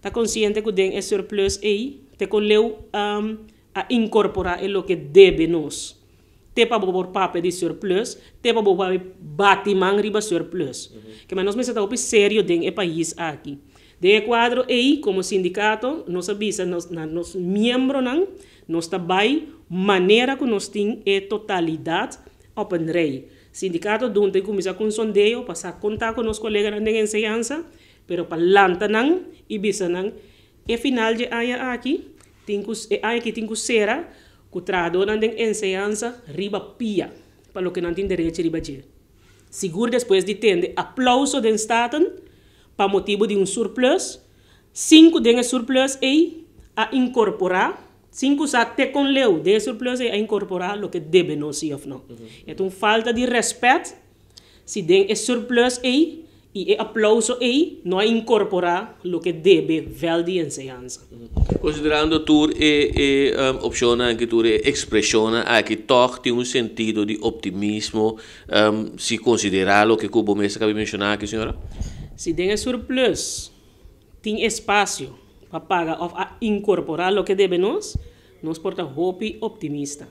está consciente que tem esse é surplus aí, te colheu um, a incorporar em lo que deve nos Te para bobo papel de surplus, te para bobo batimang riba surplus. Uhum. Que mas nós precisamos sério tem um país aqui. De quadro aí, como sindicato, nós avisa nós, nós membro não, nós trabalha maneira que nós tem é totalidade open rei. Sindicato, donde começa com sondeio, passar contar com os colegas na enseñança, pero para lanta nang ibisa nang e final de aya aqui tinkus e aya ki tinkus sera kutrado nan den enseanza riba pia para lo que não tem direito riba je seguro depois de tende aplauso den staten pa motivo de um surplus cinco den surplus e a incorporar cinco sa te com leu de surplus a incorporar lo que deve não se of não uhuh. então falta de respeito se den um surplus aí e é aplauso aí não é incorporar o que deve de enseñanza. Considerando tur e, a um, opzione que tur e expressione anche toch di optimismo um, considerar o que che cubo messa che vi aqui senhora se tem tiene surplus, tem espaço para pagar ou incorporar o que deve nós, nós porta hope optimista.